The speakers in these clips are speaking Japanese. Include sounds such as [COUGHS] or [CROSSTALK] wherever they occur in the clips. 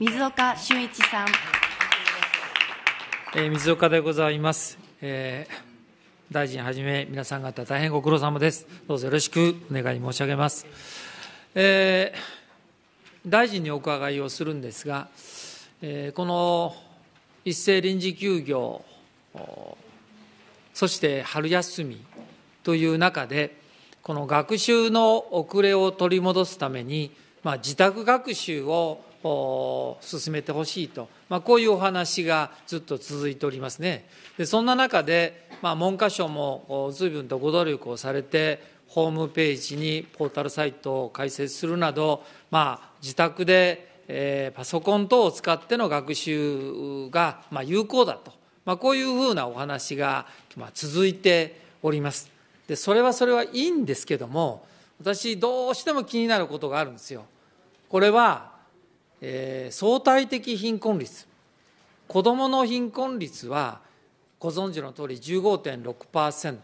水岡俊一さん、えー、水岡でございます、えー、大臣はじめ皆さん方大変ご苦労様ですどうぞよろしくお願い申し上げます、えー、大臣にお伺いをするんですが、えー、この一斉臨時休業そして春休みという中で、この学習の遅れを取り戻すために、まあ、自宅学習を進めてほしいと、まあ、こういうお話がずっと続いておりますね。でそんな中で、まあ、文科省も随分とご努力をされて、ホームページにポータルサイトを開設するなど、まあ、自宅で、えー、パソコン等を使っての学習が、まあ、有効だと、まあ、こういうふうなお話が、まあ、続いております。でそれはそれはいいんですけども私どうしても気になることがあるんですよ。これはえー、相対的貧困率子どもの貧困率はご存知のとおり15.6%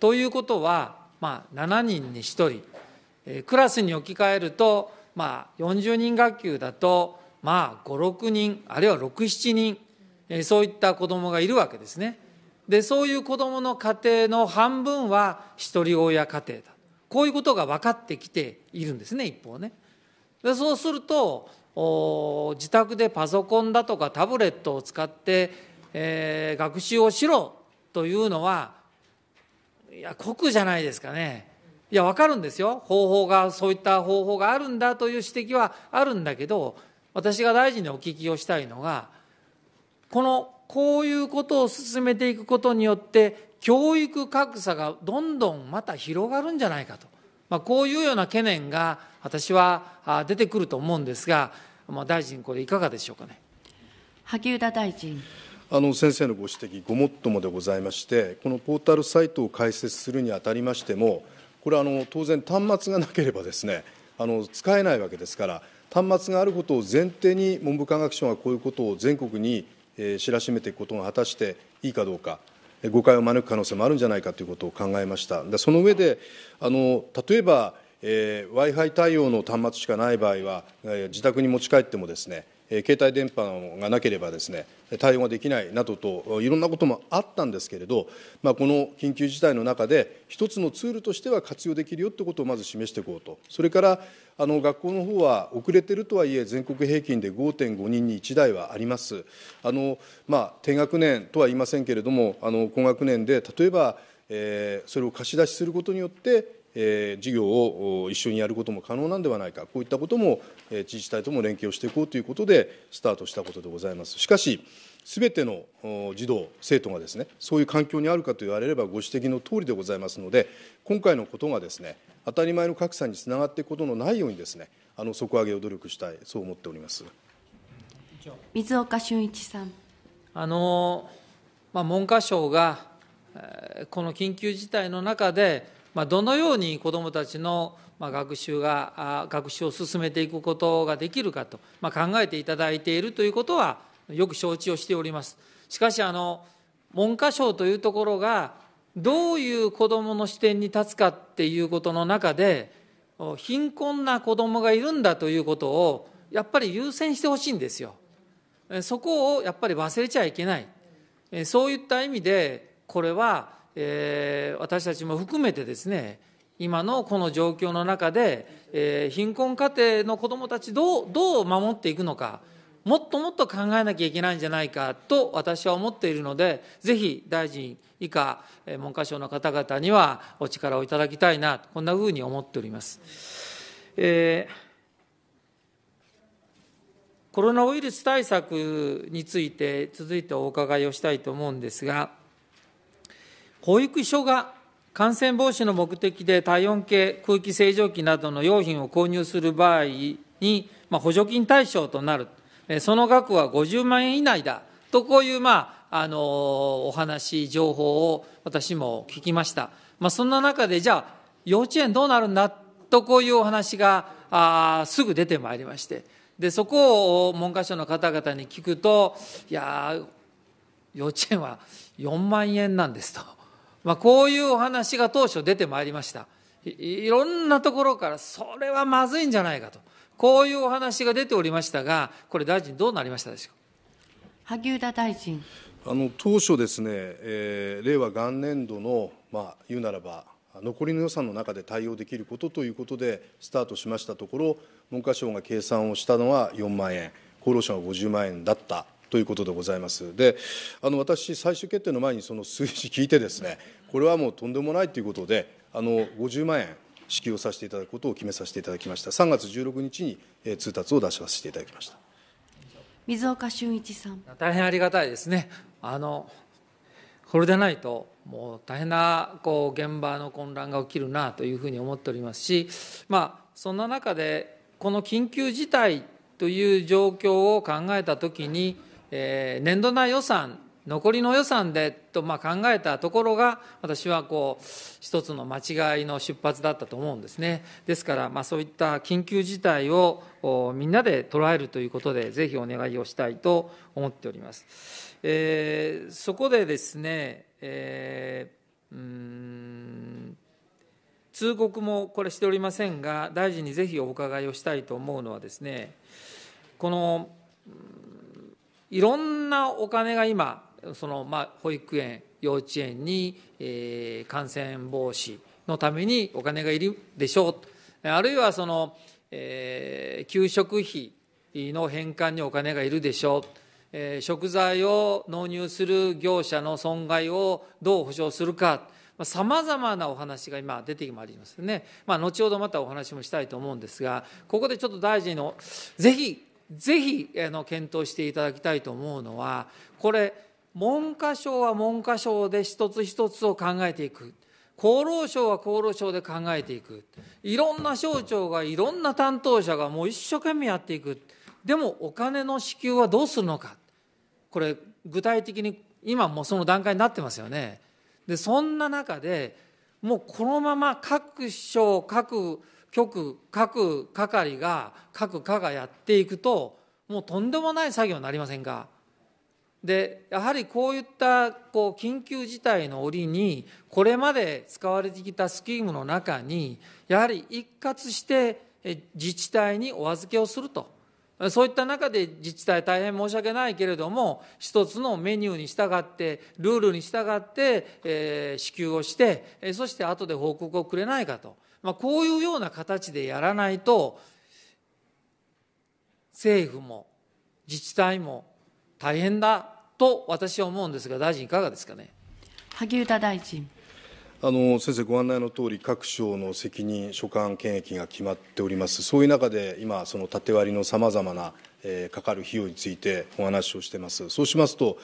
ということは、まあ、7人に1人、えー、クラスに置き換えると、まあ、40人学級だと、まあ、56人あるいは67人、えー、そういった子どもがいるわけですね。でそういう子どもの家庭の半分は一人親家庭だこういうことが分かってきているんですね一方ね。でそうすると自宅でパソコンだとかタブレットを使って、えー、学習をしろというのはいや酷じゃないですかね。いや分かるんですよ方法がそういった方法があるんだという指摘はあるんだけど私が大臣にお聞きをしたいのがこのこういうことを進めていくことによって教育格差がどんどんまた広がるんじゃないかとまあ、こういうような懸念が私は出てくると思うんですが、まあ、大臣、これ、いかがでしょうかね。萩生田大臣あの先生のご指摘、ごもっともでございまして、このポータルサイトを開設するにあたりましても、これあの、当然、端末がなければです、ね、あの使えないわけですから、端末があることを前提に、文部科学省がこういうことを全国に知らしめていくことが果たしていいかどうか。誤解を招く可能性もあるんじゃないかということを考えました。でその上であの例えば、えー、Wi-Fi 対応の端末しかない場合は、えー、自宅に持ち帰ってもですね、携帯電波がなければですね対応ができないなどといろんなこともあったんですけれど、まあ、この緊急事態の中で一つのツールとしては活用できるよということをまず示していこうとそれからあの学校の方は遅れてるとはいえ、全国平均で5.5人に1台はあります。あのまあ、低学年とは言いませんけれども、あの高学年で、例えば、えー、それを貸し出しすることによって、えー、事業を一緒にやることも可能なんではないか、こういったことも、えー、自治体とも連携をしていこうということで、スタートしたことでございます。しかしすべての児童、生徒がですねそういう環境にあるかと言われればご指摘の通りでございますので、今回のことがですね当たり前の格差につながっていくことのないようにですねあの底上げを努力したい、そう思っております水岡俊一さん。あのまあ、文科省がこの緊急事態の中で、まあ、どのように子どもたちのまあ、学習が学習を進めていくことができるかと、まあ、考えていただいているということはよく承知をしております。しかし、あの、文科省というところが、どういう子どもの視点に立つかっていうことの中で、貧困な子どもがいるんだということを、やっぱり優先してほしいんですよ。そこをやっぱり忘れちゃいけない。そういった意味で、これは、えー、私たちも含めてですね、今のこの状況の中で、えー、貧困家庭の子どもたちどう、どう守っていくのか。もっともっと考えなきゃいけないんじゃないかと私は思っているので、ぜひ大臣以下、文科省の方々にはお力をいただきたいなと、こんなふうに思っております。えー、コロナウイルス対策について、続いてお伺いをしたいと思うんですが、保育所が感染防止の目的で体温計、空気清浄機などの用品を購入する場合に、まあ、補助金対象となる。その額は50万円以内だとこういう、まあ、あのお話情報を私も聞きました、まあ、そんな中でじゃあ幼稚園どうなるんだとこういうお話があすぐ出てまいりましてでそこを文科省の方々に聞くといや幼稚園は4万円なんですと、まあ、こういうお話が当初出てまいりましたいろんなところからそれはまずいんじゃないかと。こういうお話が出ておりましたが、これ、大臣、どうなりましたでしょう萩生田大臣あの当初ですね、えー、令和元年度の、まあ、言うならば、残りの予算の中で対応できることということで、スタートしましたところ、文科省が計算をしたのは4万円、厚労省が50万円だったということでございます。で、あの私、最終決定の前にその数字聞いてですね、これはもうとんでもないということで、あの50万円支給をさせていただくことを決めさせていただきました。3月16日に、通達を出させていただきました。水岡俊一さん。大変ありがたいですね。あの、これでないと、もう大変なこう現場の混乱が起きるなというふうに思っておりますし、まあ、そんな中で、この緊急事態という状況を考えたときに、えー、年度内予算残りの予算でとま考えたところが、私はこう一つの間違いの出発だったと思うんですね。ですから、まそういった緊急事態をみんなで捉えるということで、ぜひお願いをしたいと思っております。えー、そこでですね、えー、うん通告もこれしておりませんが、大臣にぜひお伺いをしたいと思うのはですね、このいろんなお金が今、そのまあ保育園幼稚園に、え感染防止のためにお金がいるでしょうあるいはその、え給食費の返還にお金がいるでしょう、え食材を納入する業者の損害をどう補償するかさまざ、まなお話が今出てまいりますよね、まあ、後ほどまたお話もしたいと思うんですがここでちょっと大臣のぜひぜひあの検討していただきたいと思うのはこれ文科省は文科省で一つ一つを考えていく。厚労省は厚労省で考えていく。いろんな省庁がいろんな担当者がもう一生懸命やっていく。でもお金の支給はどうするのか。これ具体的に今もその段階になってますよね。で、そんな中でもうこのまま各省、各局、各係が、各課がやっていくと、もうとんでもない作業になりませんか。でやはりこういったこう緊急事態の折にこれまで使われてきたスキームの中にやはり一括して自治体にお預けをするとそういった中で自治体大変申し訳ないけれども一つのメニューに従ってルールに従って、えー、支給をしてそして後で報告をくれないかと、まあ、こういうような形でやらないと政府も自治体も大変だと私は思うんですが、大臣、いかがですかね。萩生田大臣あの先生、ご案内の通り、各省の責任、所管、権益が決まっております、そういう中で今、その縦割りのさまざまな、えー、かかる費用についてお話をしてます、そうしますと、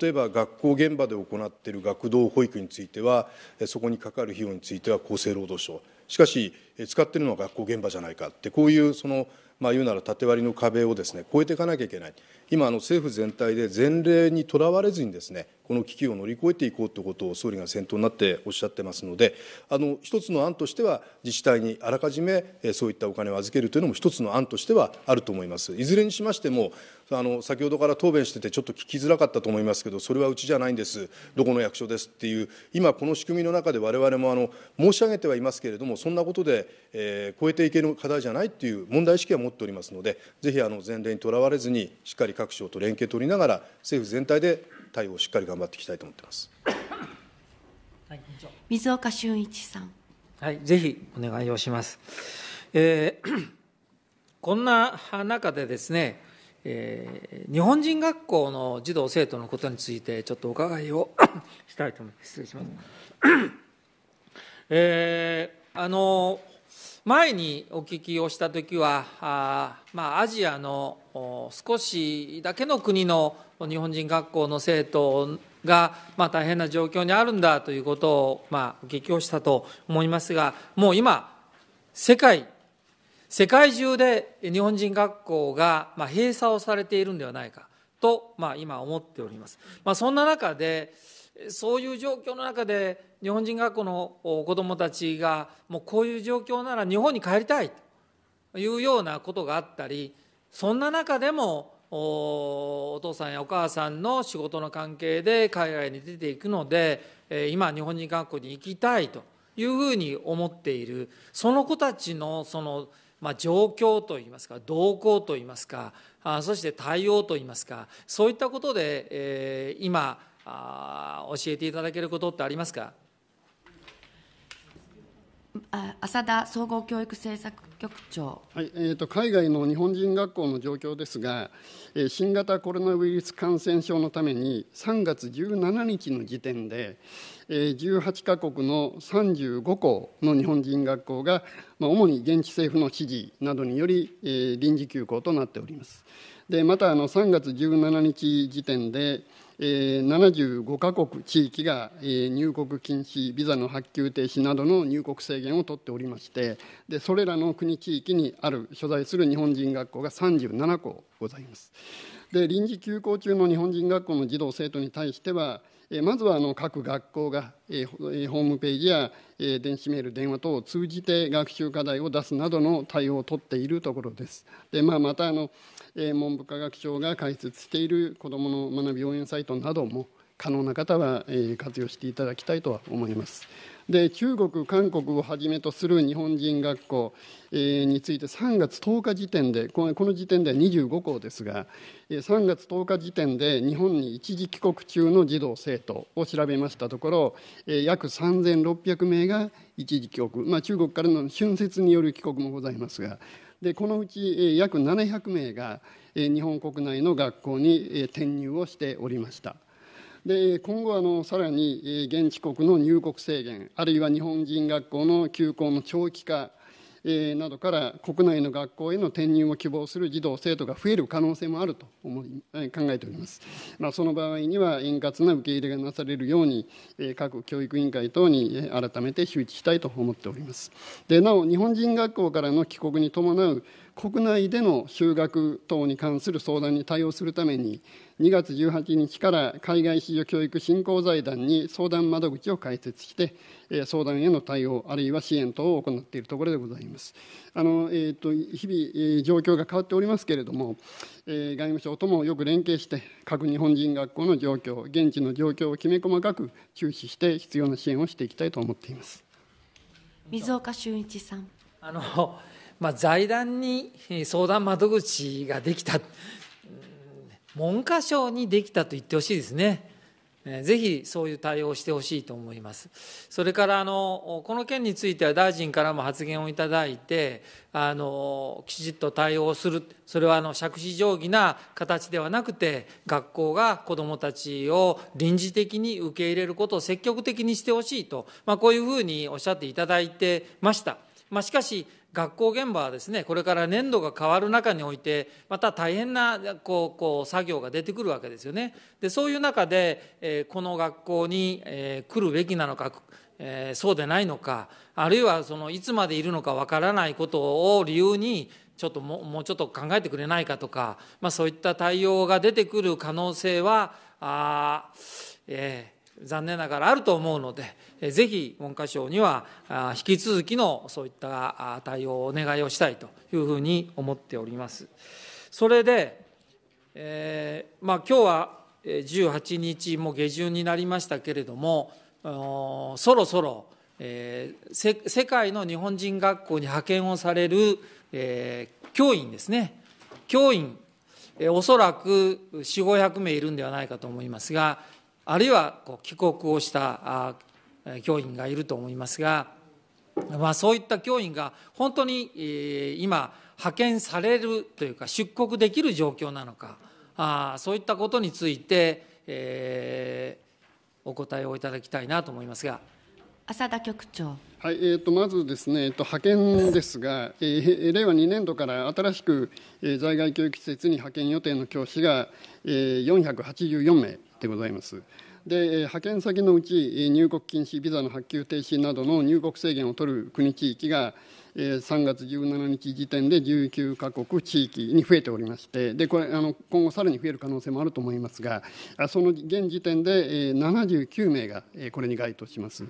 例えば学校現場で行っている学童保育については、そこにかかる費用については厚生労働省、しかし、使っているのは学校現場じゃないかって、こういうその、まあ、言うなら縦割りの壁をです、ね、超えていかなきゃいけない、今、政府全体で前例にとらわれずにですねこの危機を乗り越えていこうということを総理が先頭になっておっしゃってますのであの一つの案としては自治体にあらかじめそういったお金を預けるというのも一つの案としてはあると思いますいずれにしましてもあの先ほどから答弁しててちょっと聞きづらかったと思いますけどそれはうちじゃないんですどこの役所ですっていう今この仕組みの中で我々もあの申し上げてはいますけれどもそんなことで、えー、超えていける課題じゃないっていう問題意識は持っておりますのでぜひあの前例にとらわれずにしっかり各省と連携取りながら、政府全体で対応をしっかり頑張っていきたいと思ってます。はい、水岡俊一さん。はい、ぜひお願いをします。えー、[CLEARS THROAT] こんな中でですね、えー、日本人学校の児童生徒のことについてちょっとお伺いを [COUGHS] したいと思います。失礼します。えー、あの前にお聞きをした時はあ、まあ、アジアの少しだけの国の日本人学校の生徒が、まあ、大変な状況にあるんだということを、まあ、お聞きをしたと思いますがもう今世界世界中で日本人学校が、まあ、閉鎖をされているんではないかと、まあ、今思っております。まあ、そんな中でそういう状況の中で日本人学校の子どもたちがもうこういう状況なら日本に帰りたいというようなことがあったりそんな中でもお父さんやお母さんの仕事の関係で海外に出ていくので今日本人学校に行きたいというふうに思っているその子たちのそのまあ、状況といいますか動向といいますかあそして対応といいますかそういったことで、え今あ教えていただけることってありますか浅田総合教育政策局長、はいえーと、海外の日本人学校の状況ですが、えー、新型コロナウイルス感染症のために3月17日の時点で、えー、18か国の35校の日本人学校が、まあ、主に現地政府の指示などにより、えー、臨時休校となっております。でまたあの3月17日時点で、75か国地域が入国禁止ビザの発給停止などの入国制限を取っておりましてでそれらの国地域にある所在する日本人学校が37校ございますで臨時休校中の日本人学校の児童生徒に対してはまずはあの各学校がホームページや電子メール電話等を通じて学習課題を出すなどの対応を取っているところです。でまあ、またあの文部科学省が開設している子どもの学び応援サイトなども可能な方は活用していただきたいとは思います。で中国、韓国をはじめとする日本人学校について3月10日時点でこの時点では25校ですが3月10日時点で日本に一時帰国中の児童生徒を調べましたところ約3600名が一時帰国、まあ、中国からの春節による帰国もございますがでこのうち約700名が日本国内の学校に転入をしておりました。で今後あのさらに現地国の入国制限あるいは日本人学校の休校の長期化えなどから国内の学校への転入を希望する児童生徒が増える可能性もあると思い考えております、まあ、その場合には円滑な受け入れがなされるようにえ各教育委員会等に改めて周知したいと思っておりますでなお日本人学校からの帰国に伴う国内での就学等に関する相談に対応するために、2月18日から海外子女教育振興財団に相談窓口を開設して、相談への対応、あるいは支援等を行っているところでございます。あのえーと、日々、状況が変わっておりますけれども、外務省ともよく連携して、各日本人学校の状況、現地の状況をきめ細かく注視して、必要な支援をしていきたいと思っています水岡俊一さん。あのまあ、財団に相談窓口ができた、文科省にできたと言ってほしいですね。ぜひそういう対応をしてほしいと思います。それからあの、この件については大臣からも発言をいただいて、あのきちっと対応する、それはあの借子定規な形ではなくて、学校が子どもたちを臨時的に受け入れることを積極的にしてほしいと、まあ、こういうふうにおっしゃっていただいてました。まあ、しかし、学校現場はですねこれから年度が変わる中においてまた大変なこうこう作業が出てくるわけですよね。でそういう中で、えー、この学校に、えー、来るべきなのか、えー、そうでないのかあるいはそのいつまでいるのかわからないことを理由にちょっとももうちょっと考えてくれないかとか、まあ、そういった対応が出てくる可能性はあ、えー、残念ながらあると思うので、ぜひ文科省には引き続きのそういった対応をお願いをしたいというふうに思っております。それで、えー、まあ、今日は18日も下旬になりましたけれども、そろそろ、えー、世界の日本人学校に派遣をされる、えー、教員ですね、教員、えおそらく4、500名いるんではないかと思いますが、あるいはこう帰国をした教員がいると思いますが、まあ、そういった教員が本当に今派遣されるというか出国できる状況なのかあそういったことについて、えお答えをいただきたいなと思いますが。浅田局長はいえー、とまずですね、えー、と派遣ですが、えー、令和2年度から新しく、えー、在外教育施設に派遣予定の教師が、えー、484名、でございます。で派遣先のうち入国禁止ビザの発給停止などの入国制限を取る国地域が3月17日時点で19か国地域に増えておりましてでこれあの今後さらに増える可能性もあると思いますがその現時点で79名がこれに該当します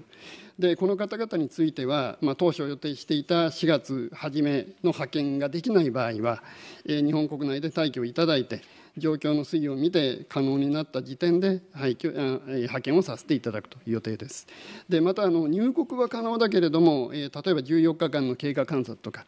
でこの方々については、まあ、当初予定していた4月初めの派遣ができない場合は日本国内で待機をいただいて状況の推移を見て可能になった時点で、派遣をさせていただくという予定です。でまたあの入国は可能だけれども、例えば14日間の経過観察とか、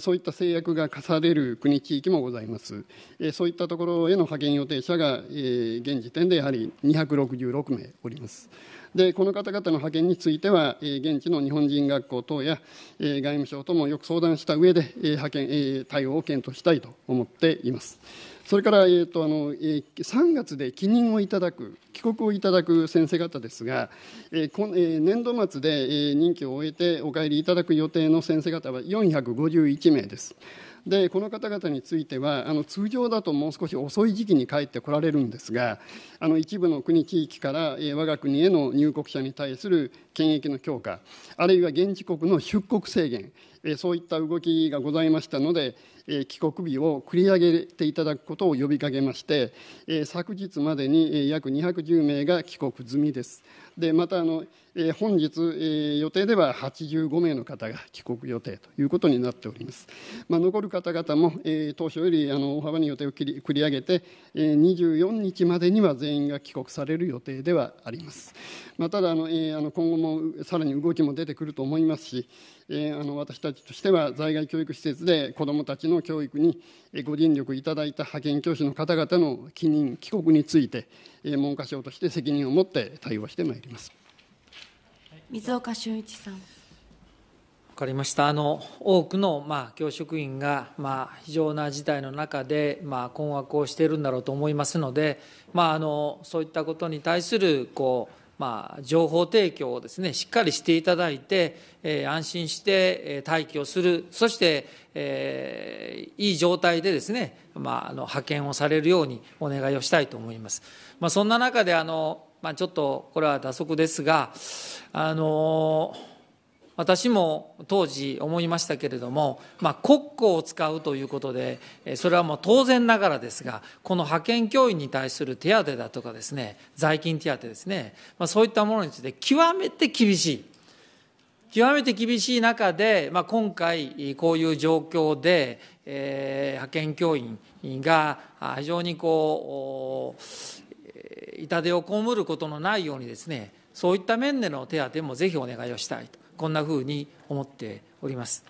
そういった制約が課される国地域もございます。そういったところへの派遣予定者が、現時点でやはり266名おります。でこの方々の派遣については、現地の日本人学校等や、外務省ともよく相談した上で、え派遣、対応を検討したいと思っています。それから、えーとあのえー、3月で帰任をいただく、帰国をいただく先生方ですが、えーこえー、年度末で、えー、任期を終えてお帰りいただく予定の先生方は451名です。でこの方々についてはあの通常だともう少し遅い時期に帰ってこられるんですがあの一部の国地域から、えー、我が国への入国者に対する、検疫の強化あるいは現地国の出国制限そういった動きがございましたので帰国日を繰り上げていただくことを呼びかけまして昨日までに約210名が帰国済みですでまたあの本日予定では85名の方が帰国予定ということになっております、まあ、残る方々も当初よりあの大幅に予定を繰り上げて24日までには全員が帰国される予定ではあります、まあ、ただあの今後ももさらに動きも出てくると思いますし、えー、あの私たちとしては在外教育施設で子どもたちの教育にご尽力いただいた派遣教師の方々の帰任帰国について、えー、文科省として責任を持って対応してまいります水岡俊一さん。分かりましたあの多くの、まあ、教職員が、まあ、非常な事態の中で、まあ、困惑をしているんだろうと思いますので、まあ、あのそういったことに対するこうまあ、情報提供をですね、しっかりしていただいて、えー、安心して、えー、待機をする、そして、えー、いい状態でですね、まあ、あの、派遣をされるようにお願いをしたいと思います。まあ、そんな中で、あの、まあ、ちょっと、これは打足ですが、あのー私も当時思いましたけれども、まあ、国庫を使うということでそれはもう当然ながらですがこの派遣教員に対する手当だとかですね在勤手当ですね、まあ、そういったものについて極めて厳しい。極めて厳しい中で、まあ、今回こういう状況で、えー、派遣教員が非常にこう痛手を被ることのないようにですねそういった面での手当もぜひお願いをしたいとこんなふうに思っております。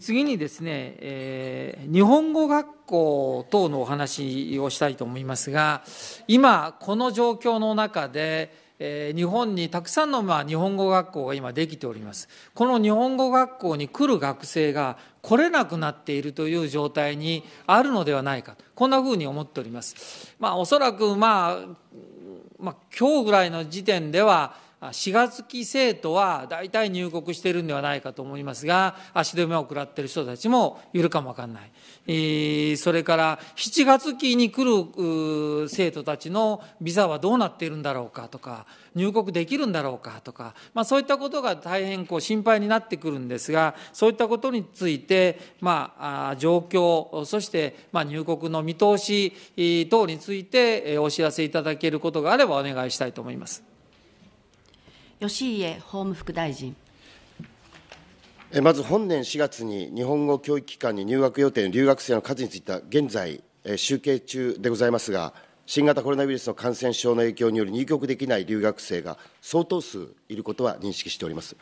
次にですね、えー、日本語学校等のお話をしたいと思いますが、今、この状況の中で、えー、日本にたくさんのまあ日本語学校が今できております。この日本語学校に来る学生が来れなくなっているという状態にあるのではないか、こんなふうに思っております。まあ、おそらく、まあ、まあ、今日ぐらいの時点では、4月期生徒は大体入国しているんではないかと思いますが、足止めを食らっている人たちもいるかもわかんない。えー、それから7月期に来る生徒たちのビザはどうなっているんだろうかとか、入国できるんだろうかとか、まあ、そういったことが大変こう心配になってくるんですが、そういったことについて、まあ、状況、そしてまあ入国の見通し等についてお知らせいただけることがあればお願いしたいと思います。義家法務副大臣。まず本年4月に日本語教育機関に入学予定の留学生の数については、現在、集計中でございますが、新型コロナウイルスの感染症の影響により入局できない留学生が相当数いることは認識しております。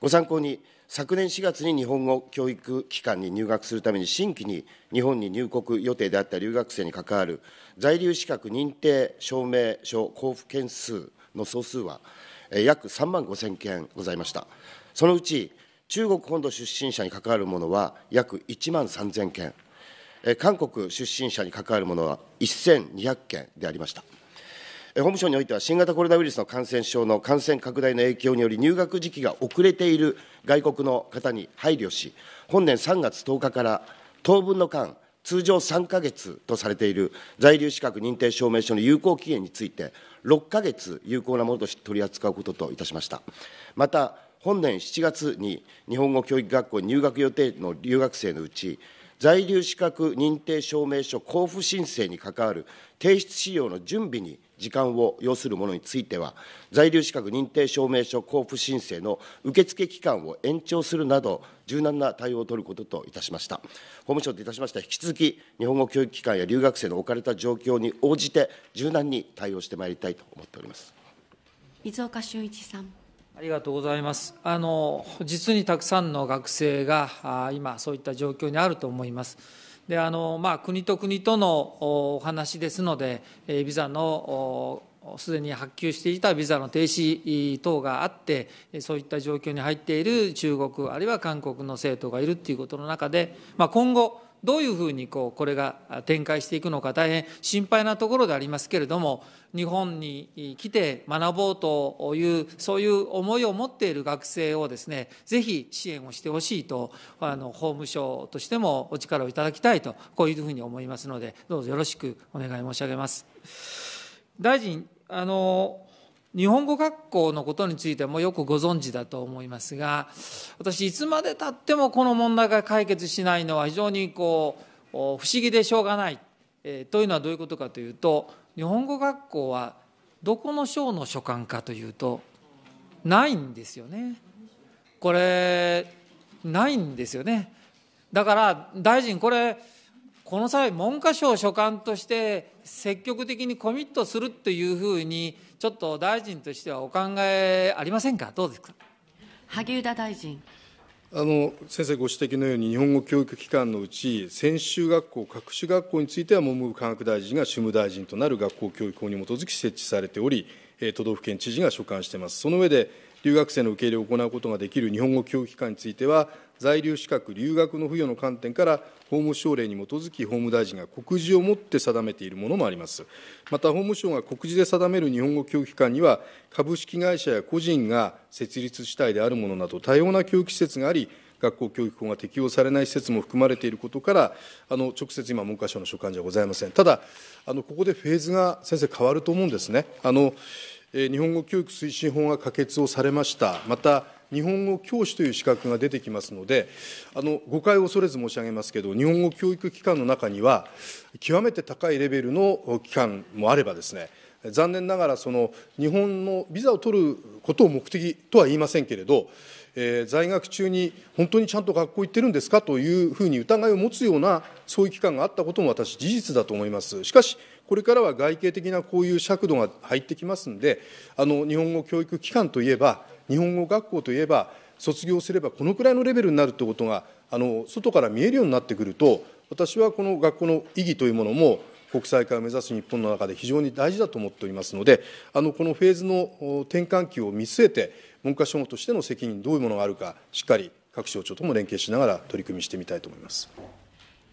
ご参考に、昨年4月に日本語教育機関に入学するために、新規に日本に入国予定であった留学生に関わる在留資格認定証明書交付件数の総数は、約3万5000件ございました。そのうち中国本土出身者に関わるものは約1万3000件、韓国出身者に関わるものは1200件でありました。法務省においては、新型コロナウイルスの感染症の感染拡大の影響により、入学時期が遅れている外国の方に配慮し、本年3月10日から当分の間、通常3か月とされている在留資格認定証明書の有効期限について、6か月有効なものとして取り扱うことといたしました。また、本年7月に日本語教育学校に入学予定の留学生のうち、在留資格認定証明書交付申請に関わる提出資料の準備に時間を要するものについては、在留資格認定証明書交付申請の受付期間を延長するなど、柔軟な対応を取ることといたしました。法務省といたしましては、引き続き日本語教育機関や留学生の置かれた状況に応じて、柔軟に対応してまいりたいと思っております。伊岡修一さんありがとうございます。あの実にたくさんの学生が今そういった状況にあると思います。であのまあ、国と国とのお話ですので、ビザのすでに発給していたビザの停止等があって、そういった状況に入っている中国、あるいは韓国の生徒がいるということの中で、まあ、今後、どういうふうにこうこれが展開していくのか大変心配なところでありますけれども日本に来て学ぼうというそういう思いを持っている学生をですねぜひ支援をしてほしいとあの法務省としてもお力をいただきたいとこういうふうに思いますのでどうぞよろしくお願い申し上げます。大臣あの日本語学校のことについてもよくご存知だと思いますが私いつまでたってもこの問題が解決しないのは非常にこう不思議でしょうがない、えー、というのはどういうことかというと日本語学校はどこの省の所管かというとないんですよね。これないんですよね。だから大臣これこの際文科省所管として積極的にコミットするというふうにちょっと大臣としてはお考えありませんか、どうですか萩生田大臣。あの先生ご指摘のように、日本語教育機関のうち、専修学校、各種学校については、文部科学大臣が主務大臣となる学校教育法に基づき設置されており、都道府県知事が所管しています。その上で留学生の受け入れを行うことができる日本語教育機関については、在留資格、留学の付与の観点から、法務省令に基づき、法務大臣が告示をもって定めているものもあります。また、法務省が告示で定める日本語教育機関には、株式会社や個人が設立主体であるものなど、多様な教育施設があり、学校教育法が適用されない施設も含まれていることから、あの直接今、文科省の所管じゃございません。ただ、あのここでフェーズが先生、変わると思うんですね。あの日本語教育推進法が可決をされました、また日本語教師という資格が出てきますので、あの誤解を恐れず申し上げますけど、日本語教育機関の中には、極めて高いレベルの機関もあればですね、残念ながら、その日本のビザを取ることを目的とは言いませんけれど、えー、在学中に本当にちゃんと学校行ってるんですかというふうに疑いを持つようなそういう期間があったことも私事実だと思いますしかしこれからは外形的なこういう尺度が入ってきますんであの日本語教育機関といえば日本語学校といえば卒業すればこのくらいのレベルになるということがあの外から見えるようになってくると私はこの学校の意義というものも国際化を目指す日本の中で非常に大事だと思っておりますので、あのこのフェーズの転換期を見据えて、文科省としての責任、どういうものがあるか、しっかり各省庁とも連携しながら取り組みしてみたいと思います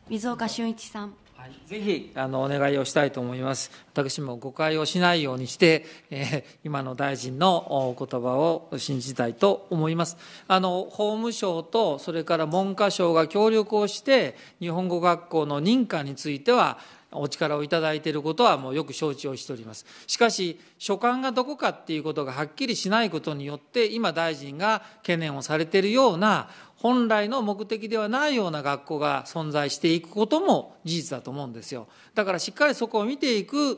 水岡俊一さん。はい、ぜひあのお願いをしたいと思います。私も誤解をしないようにして、えー、今の大臣のお言葉を信じたいと思います。あの法務省とそれから文科省が協力をして日本語学校の認可についてはお力をいただいていることはもうよく承知をしておりますしかし所管がどこかっていうことがはっきりしないことによって今大臣が懸念をされているような本来の目的ではないような学校が存在していくことも事実だと思うんですよだからしっかりそこを見ていく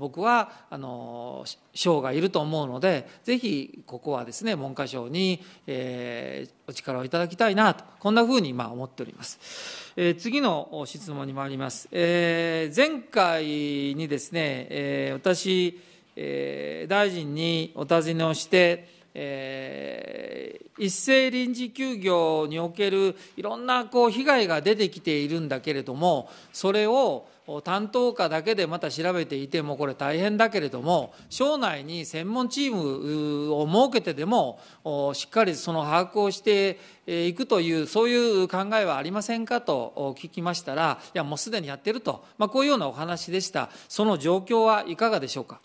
僕はあの省がいると思うのでぜひここはですね文科省に、えー、お力をいただきたいなとこんなふうに今思っております。えー、次の質問に参ります。えー、前回にですね、えー、私、えー、大臣にお尋ねをして、えー、一斉臨時休業におけるいろんなこう被害が出てきているんだけれども、それを担当課だけでまた調べていてもこれ大変だけれども省内に専門チームを設けてでもしっかりその把握をしていくというそういう考えはありませんかと聞きましたらいやもうすでにやってると、まあ、こういうようなお話でしたその状況はいかがでしょうか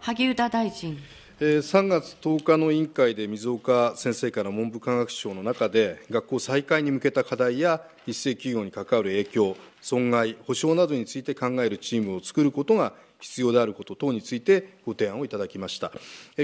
萩生田大臣。3月10日の委員会で水岡先生から文部科学省の中で、学校再開に向けた課題や一斉企業に関わる影響、損害、補償などについて考えるチームを作ることが必要であること等についてご提案をいただきました。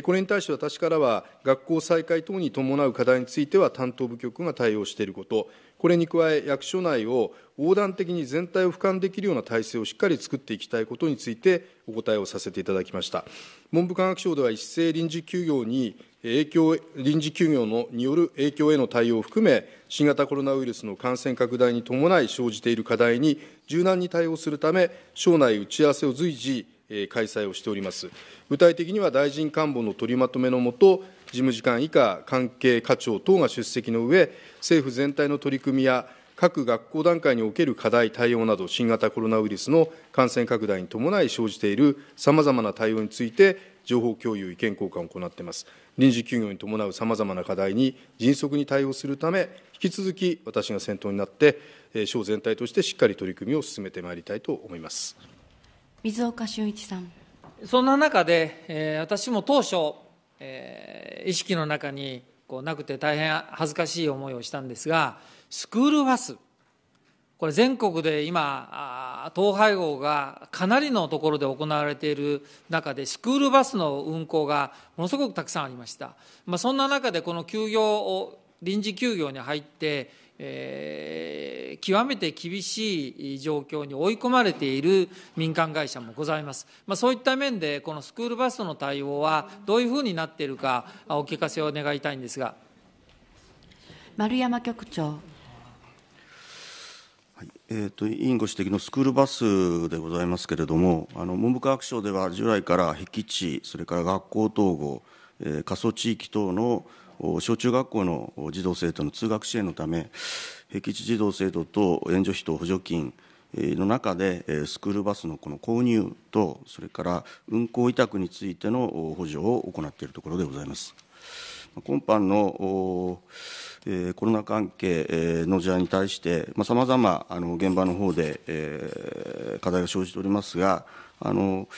これに対して私からは、学校再開等に伴う課題については担当部局が対応していること、これに加え、役所内を横断的に全体を俯瞰できるような体制をしっかり作っていきたいことについて、お答えをさせていただきました。文部科学省では一斉臨時休業に影響、臨時休業のによる影響への対応を含め、新型コロナウイルスの感染拡大に伴い生じている課題に柔軟に対応するため、省内打ち合わせを随時、開催をしております。具体的には大臣官房の取りまとめのもと、事務次官以下関係課長等が出席の上、政府全体の取り組みや各学校段階における課題、対応など、新型コロナウイルスの感染拡大に伴い生じているさまざまな対応について、情報共有、意見交換を行っています。臨時休業に伴うさまざまな課題に迅速に対応するため、引き続き私が先頭になって、省全体としてしっかり取り組みを進めてまいりたいと思います。水岡俊一さんそんな中で、えー、私も当初、えー、意識の中にこうなくて大変恥ずかしい思いをしたんですがスクールバスこれ全国で今統廃合がかなりのところで行われている中でスクールバスの運行がものすごくたくさんありました、まあ、そんな中でこの休業臨時休業に入ってえー、極めて厳しい状況に追い込まれている民間会社もございます、まあ、そういった面でこのスクールバスの対応はどういうふうになっているかお聞かせを願いたいんですが丸山局長えーと、委員ご指摘のスクールバスでございますけれども、あの文部科学省では従来から僻地、それから学校統合、えー、過疎地域等の、小中学校の児童・生徒の通学支援のため、平地児童・生徒等援助費と補助金の中で、スクールバスのこの購入と、それから運行委託についての補助を行っているところでございます。今般のえコロナ関係、えの事案に対して、さまざ、まあの現場の方で、え課題が生じておりますが、あの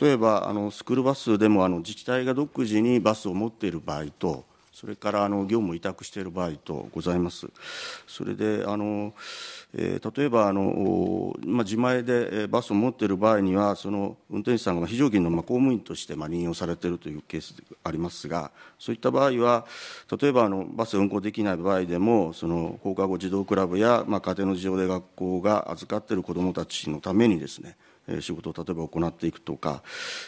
例えばあのスクールバスでもあの自治体が独自にバスを持っている場合と、それからあの業務を委託している場合とございます。それであの、えー、例えばあの、まあ、自前でバスを持っている場合には、その運転手さんが非常勤のま公務員としてま任用されているというケースありますが、そういった場合は、例えばあのバスを運行できない場合でも、その放課後児童クラブや、まあ、家庭の事情で学校が預かっている子どもたちのためにですね、仕事を例えば行っていくとか、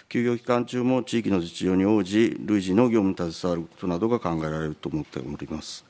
休業期間中も地域の実情に応じ、累次の業務に携わることなどが考えられると思っております。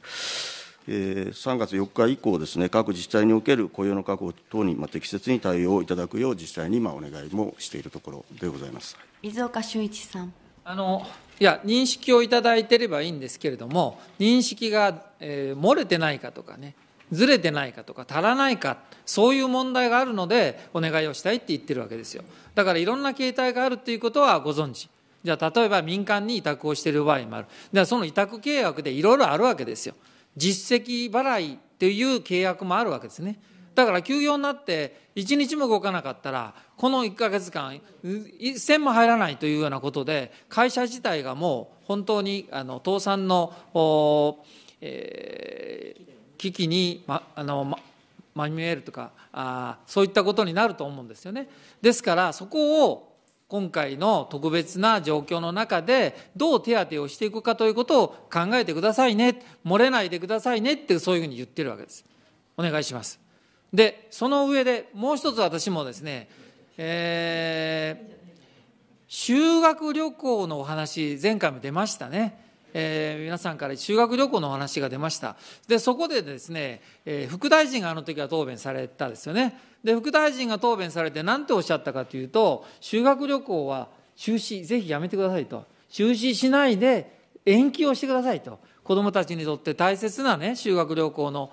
3月4日以降ですね、各自治体における雇用の確保等に適切に対応をいただくよう、自治体にお願いもしているところでございます水岡俊一さん。あのいや、認識をいただいてればいいんですけれども、認識が、えー、漏れてないかとかね、ずれてないかとか足らないかそういう問題があるのでお願いをしたいって言ってるわけですよだからいろんな形態があるっていうことはご存知じゃあ例えば民間に委託をしている場合もあるでその委託契約でいろいろあるわけですよ実績払いっていう契約もあるわけですねだから休業になって1日も動かなかったらこの1ヶ月間1銭も入らないというようなことで会社自体がもう本当にあの倒産の、えー、危機に、ま、あの、ま、まみえるとかあそういったことになると思うんですよね。ですからそこを今回の特別な状況の中でどう手当てをしていくかということを考えてくださいね漏れないでくださいねってそういうふうに言ってるわけです。お願いします。でその上でもう一つ私もですね、えー、修学旅行のお話前回も出ましたね。えー、皆さんから修学旅行の話が出ましたでそこでですね、えー、副大臣があの時は答弁されたですよねで副大臣が答弁されて何ておっしゃったかというと修学旅行は中止ぜひやめてくださいと中止しないで延期をしてくださいと子どもたちにとって大切な、ね、修学旅行の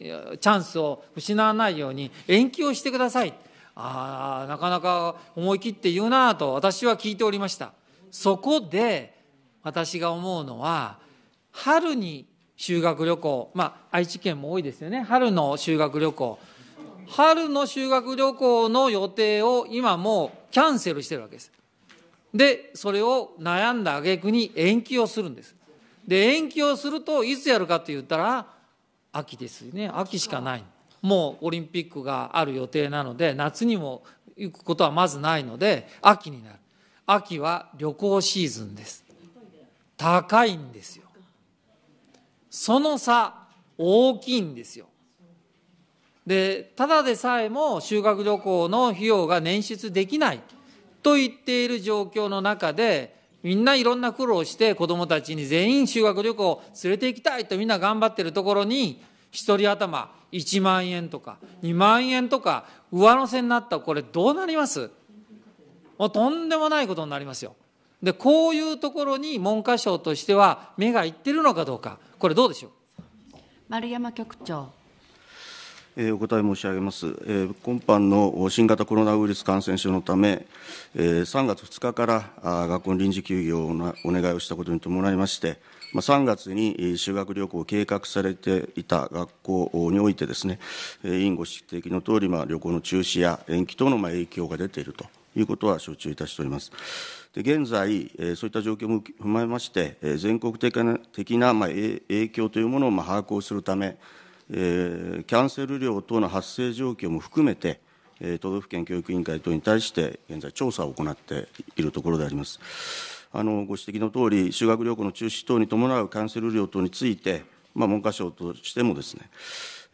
チャンスを失わないように延期をしてくださいああなかなか思い切って言うなと私は聞いておりましたそこで私が思うのは春に修学旅行まあ愛知県も多いですよね春の修学旅行春の修学旅行の予定を今もうキャンセルしてるわけですでそれを悩んだ挙句に延期をするんですで延期をするといつやるかって言ったら秋ですね秋しかないもうオリンピックがある予定なので夏にも行くことはまずないので秋になる秋は旅行シーズンです高いんですよその差大きいんですよでただでさえも修学旅行の費用が捻出できないと言っている状況の中でみんないろんな苦労して子どもたちに全員修学旅行を連れて行きたいとみんな頑張ってるところに1人頭1万円とか2万円とか上乗せになったこれどうなりますもうとんでもないことになりますよ。でこういうところに文科省としては目がいってるのかどうか、これ、どうでしょう丸山局長。えお答え申し上げます、え今般の新型コロナウイルス感染症のため、え3月2日からあ学校の臨時休業をお願いをしたことに伴いまして、まあ、3月に修学旅行を計画されていた学校においてですね、委員ご指摘のとおり、まあ、旅行の中止や延期等のまあ影響が出ているということは承知をいたしております。で現在、そういった状況も踏まえまして、全国的な的なまあ影響というものをまあ把握をするため、キャンセル料等の発生状況も含めて、都道府県教育委員会等に対して、現在、調査を行っているところであります。あのご指摘のとおり、修学旅行の中止等に伴うキャンセル料等について、まあ、文科省としてもですね、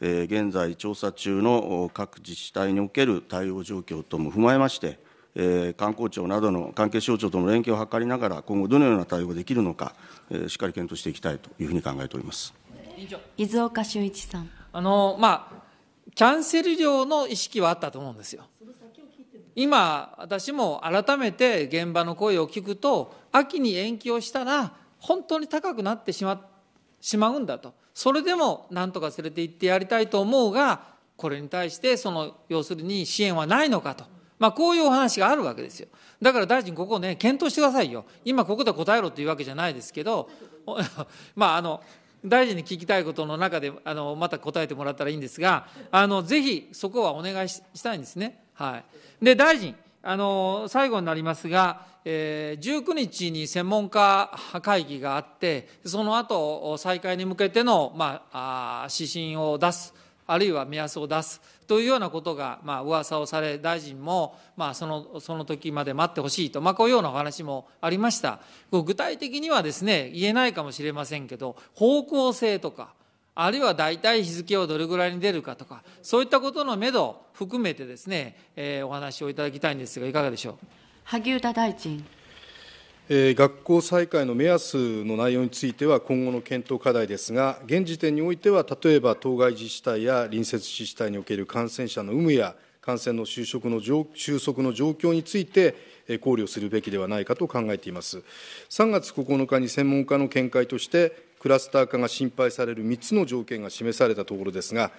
え現在、調査中の各自治体における対応状況等も踏まえまして、えー、観光庁などの関係省庁との連携を図りながら、今後、どのような対応ができるのか、えー、しっかり検討していきたいというふうに考えております伊豆岡修一さん。あのまあ、キャンセル料の意識はあったと思うんですよ。今、私も改めて現場の声を聞くと、秋に延期をしたら、本当に高くなってしましまうんだと、それでもなんとか連れて行ってやりたいと思うが、これに対して、その要するに支援はないのかと。まあ、こういうお話があるわけですよ。だから大臣、ここね、検討してくださいよ。今ここで答えろというわけじゃないですけど、[LAUGHS] まあ、あの、大臣に聞きたいことの中で、あの、また答えてもらったらいいんですが、あの、ぜひそこはお願いしたいんですね。はい。で、大臣、あの、最後になりますが、えー、19日に専門家会議があって、その後、再開に向けての、まあ、あ指針を出す、あるいは目安を出す、というようなことが、まあ、噂をされ、大臣も、まあ、その、その時まで待ってほしいと、まあ、こういうようなお話もありました。具体的にはですね、言えないかもしれませんけど、方向性とか、あるいは大体日付をどれぐらいに出るかとか、そういったことのめど含めてですね、えー、お話をいただきたいんですが、いかがでしょう。萩生田大臣。学校再開の目安の内容については今後の検討課題ですが、現時点においては、例えば当該自治体や隣接自治体における感染者の有無や、感染の収束の収束の状況について、考慮するべきではないかと考えています。3月9日に専門家の見解として、クラスター化が心配される3つの条件が示されたところですが、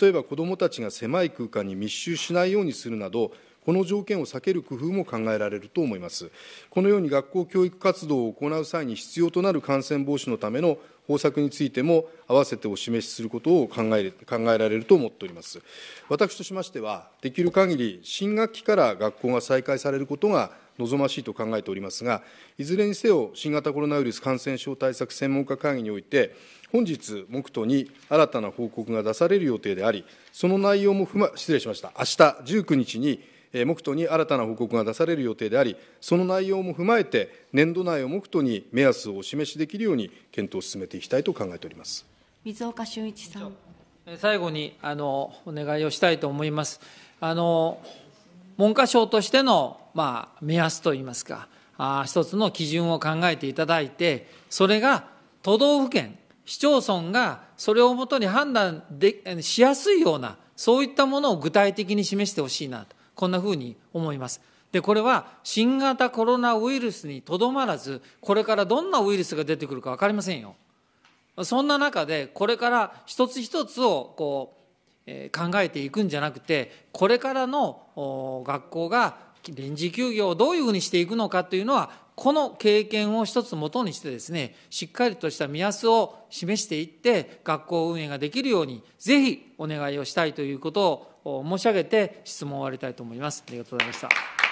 例えば子どもたちが狭い空間に密集しないようにするなど、この条件を避ける工夫も考えられると思います。このように学校教育活動を行う際に必要となる感染防止のための方策についても、併せてお示しすることを考え考えられると思っております。私としましては、できる限り新学期から学校が再開されることが望ましいと考えておりますが、いずれにせよ、新型コロナウイルス感染症対策専門家会議において、本日、目途に新たな報告が出される予定であり、その内容も踏ま、失礼しました、明日19日に目途に新たな報告が出される予定であり、その内容も踏まえて、年度内を目途に目安をお示しできるように検討を進めていきたいと考えております水岡俊一さん。最後にあのお願いをしたいと思います。あの文科省としての、まあ、目安といいますか、あ一つの基準を考えていただいて、それが都道府県、市町村がそれをもとに判断でしやすいような、そういったものを具体的に示してほしいなと。こんなふうに思います。で、これは新型コロナウイルスにとどまらず、これからどんなウイルスが出てくるか分かりませんよ。そんな中で、これから一つ一つをこう、えー、考えていくんじゃなくて、これからの学校が臨時休業をどういうふうにしていくのかというのは、この経験を一つ元にしてですね、しっかりとした目安を示していって、学校運営ができるように、ぜひお願いをしたいということを申し上げて、質問を終わりたいと思います。ありがとうございました。